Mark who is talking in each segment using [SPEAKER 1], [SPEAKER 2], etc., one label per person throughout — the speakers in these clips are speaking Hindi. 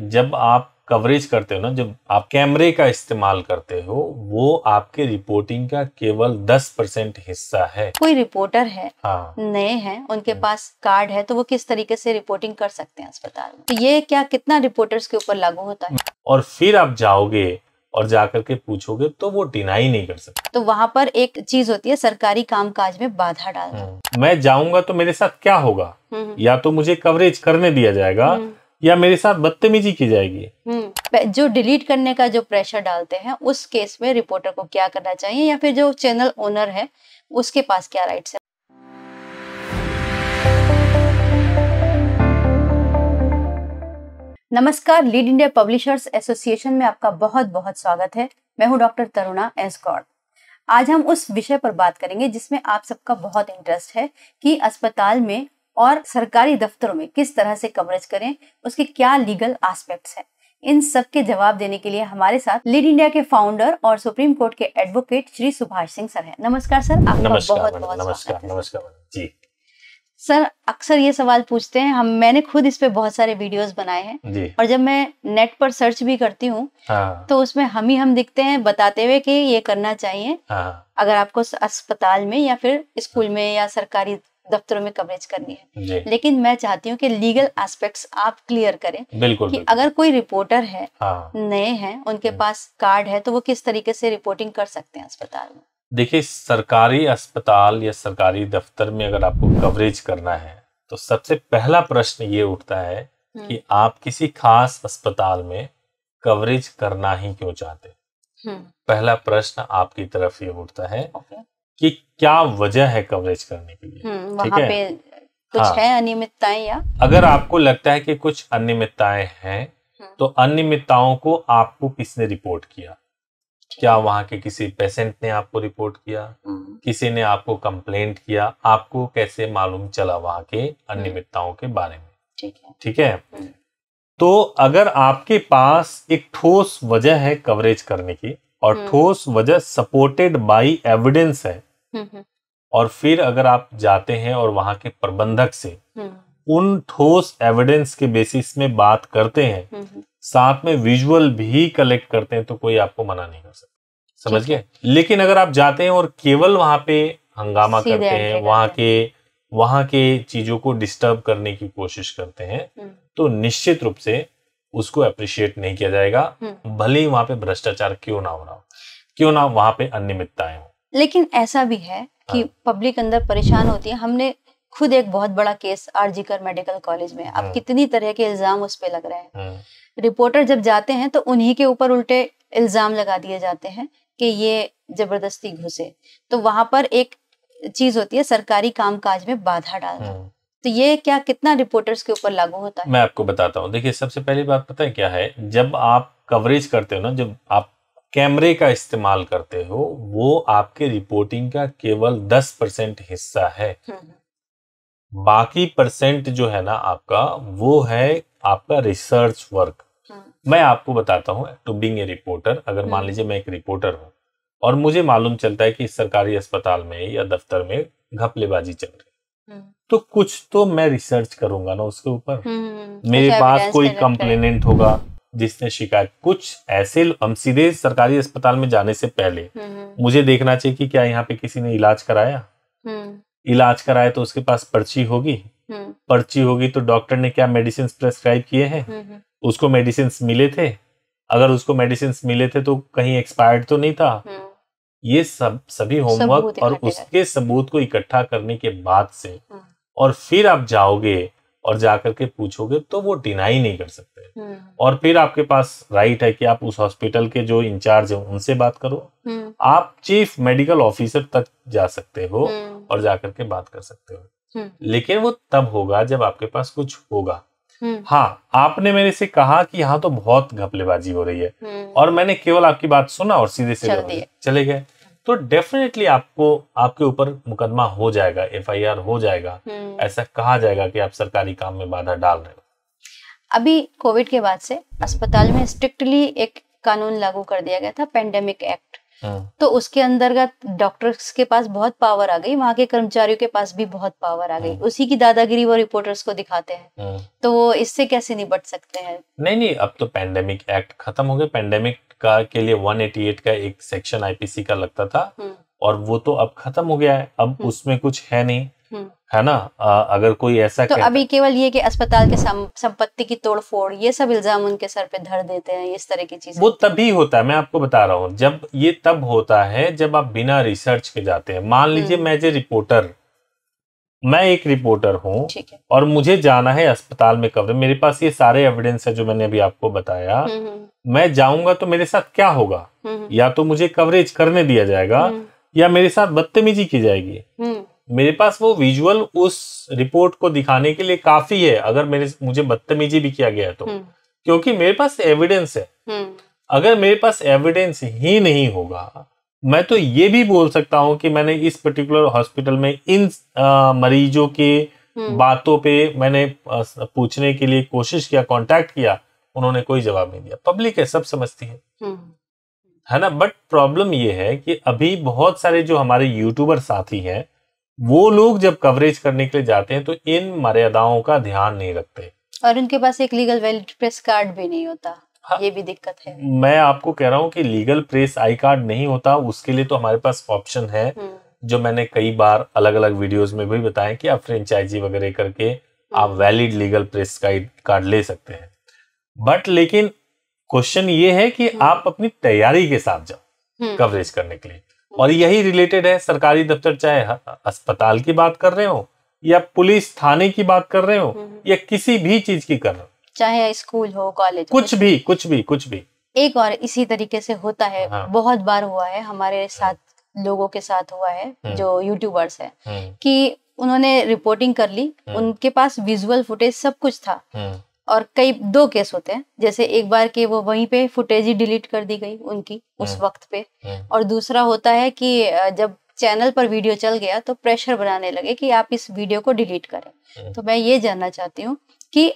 [SPEAKER 1] जब आप कवरेज करते हो ना जब आप कैमरे का इस्तेमाल करते हो वो आपके रिपोर्टिंग का केवल दस परसेंट हिस्सा है
[SPEAKER 2] कोई रिपोर्टर है हाँ। नए हैं उनके हम्म। पास कार्ड है तो वो किस तरीके से रिपोर्टिंग कर सकते हैं अस्पताल में तो ये क्या कितना रिपोर्टर्स के ऊपर लागू होता
[SPEAKER 1] है और फिर आप जाओगे और जाकर के पूछोगे तो वो डिनाई नहीं कर सकते
[SPEAKER 2] तो वहाँ पर एक चीज होती है सरकारी काज में बाधा डालना
[SPEAKER 1] हम्म। मैं जाऊंगा तो मेरे साथ क्या होगा हम्म। या तो मुझे कवरेज करने दिया जाएगा या मेरे साथ बदतमीजी की जाएगी
[SPEAKER 2] हम्म, जो डिलीट करने का जो प्रेशर डालते हैं उस केस में रिपोर्टर को क्या करना चाहिए या फिर जो चैनल ओनर है उसके पास क्या राइट्स है नमस्कार लीड इंडिया पब्लिशर्स एसोसिएशन में आपका बहुत बहुत स्वागत है मैं हूं डॉक्टर तरुणा एस गौड़ आज हम उस विषय पर बात करेंगे जिसमें आप सबका बहुत इंटरेस्ट है कि अस्पताल में और सरकारी दफ्तरों में किस तरह से कवरेज करें उसके क्या लीगल आस्पेक्ट हैं इन सब के जवाब देने के लिए हमारे साथ लीड इंडिया के फाउंडर और सुप्रीम कोर्ट के एडवोकेट श्री सुभाष सिंह सर हैं नमस्कार सर आपका नमस्कार, बहुत बहुत नमस्कार
[SPEAKER 1] नमस्कार जी
[SPEAKER 2] सर अक्सर ये सवाल पूछते हैं हम मैंने खुद इस पे बहुत सारे वीडियोस बनाए हैं और जब मैं नेट पर सर्च भी करती हूँ हाँ। तो उसमें हम ही हम दिखते हैं बताते हुए कि ये करना चाहिए हाँ। अगर आपको अस्पताल में या फिर स्कूल में या सरकारी दफ्तरों में कवरेज करनी है लेकिन मैं चाहती हूँ कि लीगल एस्पेक्ट्स आप क्लियर करें बिल्कुल, कि बिल्कुल। अगर कोई रिपोर्टर है हाँ। नए हैं उनके पास कार्ड है तो वो किस तरीके से रिपोर्टिंग कर सकते हैं अस्पताल में
[SPEAKER 1] देखिए सरकारी अस्पताल या सरकारी दफ्तर में अगर आपको कवरेज करना है तो सबसे पहला प्रश्न ये उठता है हम्म। कि आप किसी खास अस्पताल में कवरेज करना ही क्यों चाहते हम्म। पहला प्रश्न आपकी तरफ ये उठता है कि क्या वजह है कवरेज करने के
[SPEAKER 2] लिए हम्म, ठीक है कुछ हाँ, है अनियमितताएं या
[SPEAKER 1] अगर आपको लगता है कि कुछ अनियमितताएं हैं हम्म। तो अनियमितताओं को आपको किसने रिपोर्ट किया क्या वहां के किसी पेशेंट ने आपको रिपोर्ट किया हम्म। किसी ने आपको कंप्लेंट किया आपको कैसे मालूम चला वहां के अनियमितताओं के बारे में ठीक है ठीक है तो अगर आपके पास एक ठोस वजह है कवरेज करने की और ठोस वजह सपोर्टेड बाय एविडेंस है हम्म, हम्म। और फिर अगर आप जाते हैं और वहां के प्रबंधक से हम्म। उन ठोस एविडेंस के बेसिस में बात करते हैं साथ में विजुअल भी कलेक्ट करते हैं तो कोई आपको मना नहीं कर सकता समझ गए लेकिन अगर आप जाते हैं और केवल वहां पे हंगामा करते हैं वहां के वहां के चीजों को डिस्टर्ब करने की कोशिश करते हैं तो निश्चित रूप से उसको अप्रिशिएट नहीं किया जाएगा भले ही वहां पे भ्रष्टाचार क्यों ना हो रहा हो क्यों ना वहां पे अनियमितताएं हो
[SPEAKER 2] लेकिन ऐसा भी है कि पब्लिक हाँ। अंदर परेशान होती है हमने खुद एक बहुत बड़ा केस आरजीकर मेडिकल कॉलेज में अब हाँ। कितनी तरह के इल्जाम उस पर लग रहे हैं हाँ। रिपोर्टर जब जाते हैं तो उन्हीं के ऊपर उल्टे इल्जाम लगा दिए जाते हैं कि ये जबरदस्ती घुसे तो वहां पर एक चीज होती है सरकारी कामकाज में बाधा डालना तो ये क्या कितना रिपोर्टर्स के ऊपर लागू होता है
[SPEAKER 1] मैं आपको बताता हूँ देखिए सबसे पहली बात पता है क्या है जब आप कवरेज करते हो ना जब आप कैमरे का इस्तेमाल करते हो वो आपके रिपोर्टिंग का केवल दस परसेंट हिस्सा है
[SPEAKER 2] हम्म।
[SPEAKER 1] बाकी परसेंट जो है ना आपका वो है आपका रिसर्च वर्क हम्म। मैं आपको बताता हूँ टू बिंग ए रिपोर्टर अगर मान हम्म। लीजिए मैं एक रिपोर्टर हूँ और मुझे मालूम चलता है कि सरकारी अस्पताल में या दफ्तर में घपलेबाजी चल रही तो कुछ तो मैं रिसर्च करूंगा ना उसके ऊपर मेरे पास कोई कंप्लेनेंट होगा जिसने शिकायत कुछ ऐसे हम सीधे सरकारी अस्पताल में जाने से पहले हम्म, हम्म। मुझे देखना चाहिए कि क्या यहाँ पे किसी ने इलाज कराया हम्म। इलाज कराया तो उसके पास पर्ची होगी पर्ची होगी तो डॉक्टर ने क्या मेडिसिन प्रेस्क्राइब किए हैं उसको मेडिसिन मिले थे अगर उसको मेडिसिन मिले थे तो कहीं एक्सपायर्ड तो नहीं था ये सब सभी होमवर्क और उसके सबूत को इकट्ठा करने के बाद से और फिर आप जाओगे और जाकर के पूछोगे तो वो डिनाई नहीं कर सकते हम्म। और फिर आपके पास राइट है कि आप उस हॉस्पिटल के जो इंचार्ज है उनसे बात करो हम्म। आप चीफ मेडिकल ऑफिसर तक जा सकते हो हम्म। और जाकर के बात कर सकते हो लेकिन वो तब होगा जब आपके पास कुछ होगा हाँ आपने मेरे से कहा कि यहाँ तो बहुत घपलेबाजी हो रही है और मैंने केवल आपकी बात सुना और सीधे सीधे चले गए तो डेफिनेटली आपको आपके ऊपर मुकदमा हो जाएगा एफआईआर हो जाएगा ऐसा कहा जाएगा कि आप सरकारी काम में बाधा डाल रहे हो
[SPEAKER 2] अभी कोविड के बाद से अस्पताल में स्ट्रिक्टली एक कानून लागू कर दिया गया था पेंडेमिक एक्ट हाँ। तो उसके अंतर्गत डॉक्टर्स के पास बहुत पावर आ गई वहाँ के कर्मचारियों के पास भी बहुत पावर आ गई हाँ। उसी की दादागिरी वो रिपोर्टर्स को दिखाते हैं हाँ। तो वो इससे कैसे निपट सकते हैं
[SPEAKER 1] नहीं नहीं अब तो पैंडेमिक एक्ट खत्म हो गया पैंडेमिक का के लिए 188 का एक सेक्शन आईपीसी का लगता था हम्म। और वो तो अब खत्म हो गया है अब हम्म। उसमें कुछ है नहीं है ना आ, अगर कोई ऐसा तो अभी
[SPEAKER 2] केवल ये कि अस्पताल के संपत्ति की तोड़फोड़ ये सब इल्जाम उनके सर पे धर देते हैं इस तरह की चीज वो
[SPEAKER 1] तभी होता है मैं आपको बता रहा हूँ जब ये तब होता है जब आप बिना रिसर्च के जाते हैं मान लीजिए हम्म। मैं जो रिपोर्टर मैं एक रिपोर्टर हूँ और मुझे जाना है अस्पताल में कवरेज मेरे पास ये सारे एविडेंस है जो मैंने अभी आपको बताया हम्म, हम्म। मैं जाऊंगा तो मेरे साथ क्या होगा या तो मुझे कवरेज करने दिया जाएगा या मेरे साथ बदतमीजी की जाएगी मेरे पास वो विजुअल उस रिपोर्ट को दिखाने के लिए काफी है अगर मेरे मुझे बदतमीजी भी किया गया तो हम्म। क्योंकि मेरे पास एविडेंस है हम्म। अगर मेरे पास एविडेंस ही नहीं होगा मैं तो ये भी बोल सकता हूँ कि मैंने इस पर्टिकुलर हॉस्पिटल में इन आ, मरीजों के हम्म। बातों पे मैंने पूछने के लिए कोशिश किया कांटेक्ट किया उन्होंने कोई जवाब नहीं दिया पब्लिक है सब समझती है है ना बट प्रॉब्लम ये है कि अभी बहुत सारे जो हमारे यूट्यूबर साथी हैं वो लोग जब कवरेज करने के लिए जाते हैं तो इन मर्यादाओं का ध्यान नहीं रखते
[SPEAKER 2] और उनके पास एक लीगल वेल्ड प्रेस कार्ड भी नहीं होता हाँ, ये भी दिक्कत है
[SPEAKER 1] मैं आपको कह रहा हूँ कि लीगल प्रेस आई कार्ड नहीं होता उसके लिए तो हमारे पास ऑप्शन है हम्म। जो मैंने कई बार अलग अलग वीडियोस में भी बताया कि आप फ्रेंचाइजी वगैरह करके हम्म। आप वैलिड लीगल प्रेस कार्ड ले सकते हैं बट लेकिन क्वेश्चन ये है कि हम्म। आप अपनी तैयारी के साथ जाओ कवरेज करने के लिए और यही रिलेटेड है सरकारी दफ्तर चाहे अस्पताल की बात कर रहे हो या पुलिस थाने की बात कर रहे हो हम्म। या किसी भी चीज की कर रहे हो
[SPEAKER 2] चाहे स्कूल हो कॉलेज कुछ
[SPEAKER 1] भी कुछ भी कुछ भी
[SPEAKER 2] एक और इसी तरीके से होता है हाँ। बहुत बार हुआ है हमारे हाँ। साथ लोगों के साथ हुआ है हम्म। जो यूट्यूबर्स है हम्म। कि उन्होंने रिपोर्टिंग कर ली उनके पास विजुअल फुटेज सब कुछ था और कई दो केस होते हैं जैसे एक बार कि वो वहीं पे फुटेज ही डिलीट कर दी गई उनकी उस हम्म। वक्त पे हम्म। और दूसरा होता है कि जब चैनल पर वीडियो चल गया तो प्रेशर बनाने लगे कि आप इस वीडियो को डिलीट करें हम्म। तो मैं ये जानना चाहती हूँ कि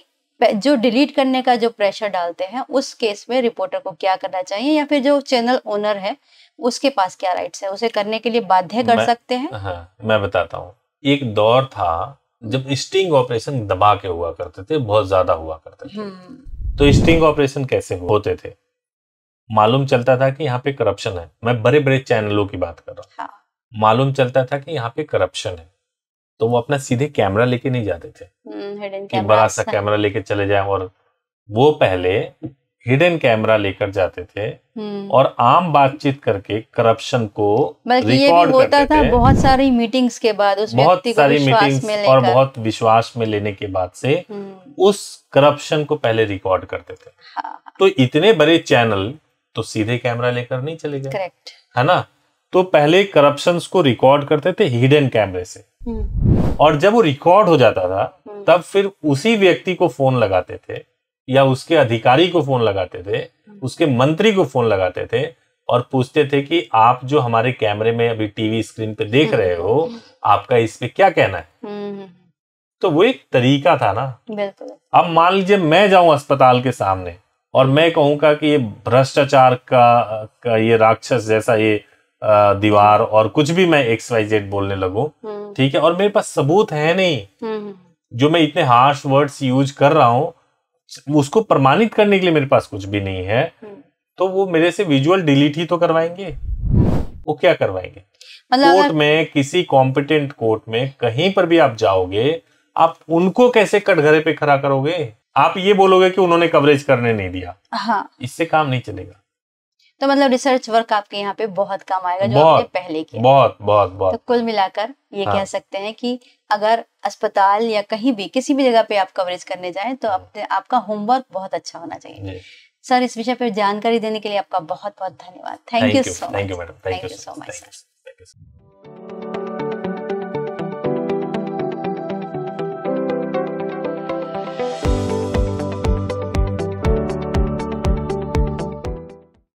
[SPEAKER 2] जो डिलीट करने का जो प्रेशर डालते हैं उस केस में रिपोर्टर को क्या करना चाहिए या फिर जो चैनल ओनर है उसके पास क्या राइट्स है उसे करने के लिए बाध्य कर सकते हैं हाँ,
[SPEAKER 1] मैं बताता हूँ एक दौर था जब स्टिंग ऑपरेशन दबा के हुआ करते थे बहुत ज्यादा हुआ
[SPEAKER 2] करते थे हम्म।
[SPEAKER 1] तो स्टिंग ऑपरेशन कैसे होते थे मालूम चलता था कि यहाँ पे करप्शन है मैं बड़े बड़े चैनलों की बात कर रहा हूँ हाँ। मालूम चलता था कि यहाँ पे करप्शन है तो वो अपना सीधे कैमरा लेके नहीं जाते थे
[SPEAKER 2] हम्म, कि बड़ा सा कैमरा
[SPEAKER 1] लेके चले जाए और वो पहले हिडन कैमरा लेकर जाते थे हम्म। और आम बातचीत करके करप्शन को बल्कि ये भी होता था बहुत
[SPEAKER 2] सारी मीटिंग्स के बाद उस बहुत सारी मीटिंग्स और बहुत
[SPEAKER 1] विश्वास में लेने के बाद से हम्म। उस करप्शन को पहले रिकॉर्ड करते थे हाँ। तो इतने बड़े चैनल तो सीधे कैमरा लेकर नहीं चले गए करेक्ट है ना तो पहले करप्शन को रिकॉर्ड करते थे हिडन कैमरे से हम्म। और जब वो रिकॉर्ड हो जाता था तब फिर उसी व्यक्ति को फोन लगाते थे या उसके अधिकारी को फोन लगाते थे हम्म। उसके मंत्री को फोन लगाते थे और पूछते थे कि आप जो हमारे कैमरे में अभी टीवी स्क्रीन पे देख हम्म, रहे हो हम्म। आपका इस पे क्या कहना
[SPEAKER 2] है
[SPEAKER 1] तो वो एक तरीका था ना बिल्कुल अब मान लीजिए मैं जाऊं अस्पताल के सामने और मैं कहूँगा कि ये भ्रष्टाचार का, का ये राक्षस जैसा ये दीवार और कुछ भी मैं एक्स वाई जेड बोलने लगू ठीक है और मेरे पास सबूत है नहीं जो मैं इतने हार्श वर्ड्स यूज कर रहा हूँ उसको प्रमाणित करने के लिए मेरे पास कुछ भी नहीं है हम्म। तो वो मेरे से विजुअल डिलीट ही तो करवाएंगे वो क्या करवाएंगे मतलब कोर्ट में किसी कॉम्पिटेंट कोर्ट में कहीं पर भी आप जाओगे आप उनको कैसे कटघरे पे खड़ा करोगे आप ये बोलोगे कि उन्होंने कवरेज करने नहीं दिया हाँ इससे काम नहीं चलेगा
[SPEAKER 2] तो मतलब रिसर्च वर्क आपके यहाँ पे बहुत काम आएगा जो आपने पहले किया
[SPEAKER 1] बहुत बहुत बहुत तो
[SPEAKER 2] कुल मिलाकर ये हाँ, कह सकते हैं कि अगर अस्पताल या कहीं भी किसी भी जगह पे आप कवरेज करने जाएं तो अपने आपका होमवर्क बहुत अच्छा होना चाहिए सर इस विषय पर जानकारी देने के लिए आपका बहुत बहुत धन्यवाद thank you so much thank you so much sir